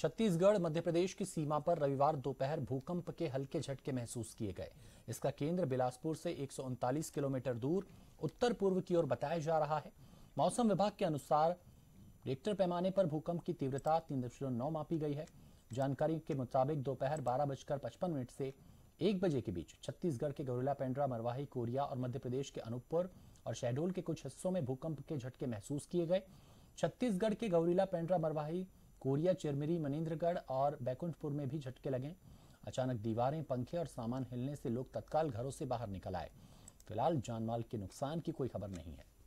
छत्तीसगढ़ मध्य प्रदेश की सीमा पर रविवार दोपहर भूकंप के हल्के झटके महसूस किए गए इसका केंद्र बिलासपुर से एक किलोमीटर दूर उत्तर पूर्व की ओर बताया जा रहा है मौसम विभाग के अनुसार रिक्टर पैमाने पर भूकंप की तीव्रता तीन दशमलव नौ मापी गई है जानकारी के मुताबिक दोपहर बारह बजकर पचपन मिनट से एक बजे के बीच छत्तीसगढ़ के गौरेला पेंड्रा मरवाही कोरिया और मध्य प्रदेश के अनूपपुर और शहडोल के कुछ हिस्सों में भूकंप के झटके महसूस किए गए छत्तीसगढ़ के गौरीला पेंड्रा मरवाही कोरिया चिरमिरी मनीन्द्रगढ़ और बैकुंठपुर में भी झटके लगे अचानक दीवारें पंखे और सामान हिलने से लोग तत्काल घरों से बाहर निकल आए फिलहाल जानमाल के नुकसान की कोई खबर नहीं है